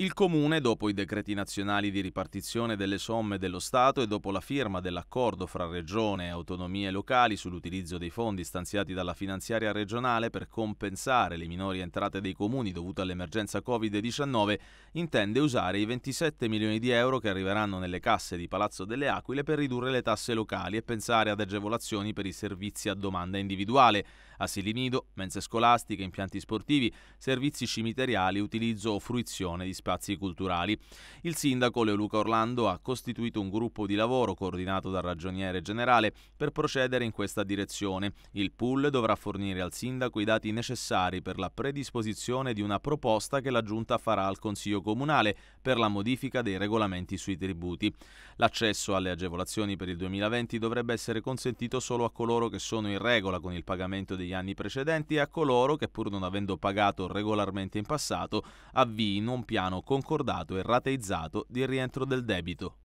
Il Comune, dopo i decreti nazionali di ripartizione delle somme dello Stato e dopo la firma dell'accordo fra Regione e autonomie locali sull'utilizzo dei fondi stanziati dalla finanziaria regionale per compensare le minori entrate dei comuni dovute all'emergenza Covid-19, intende usare i 27 milioni di euro che arriveranno nelle casse di Palazzo delle Aquile per ridurre le tasse locali e pensare ad agevolazioni per i servizi a domanda individuale asili nido, mense scolastiche, impianti sportivi, servizi cimiteriali, utilizzo o fruizione di spazi culturali. Il sindaco Leoluca Orlando ha costituito un gruppo di lavoro coordinato dal ragioniere generale per procedere in questa direzione. Il pool dovrà fornire al sindaco i dati necessari per la predisposizione di una proposta che la giunta farà al Consiglio Comunale per la modifica dei regolamenti sui tributi. L'accesso alle agevolazioni per il 2020 dovrebbe essere consentito solo a coloro che sono in regola con il pagamento dei degli anni precedenti a coloro che pur non avendo pagato regolarmente in passato avviino un piano concordato e rateizzato di rientro del debito.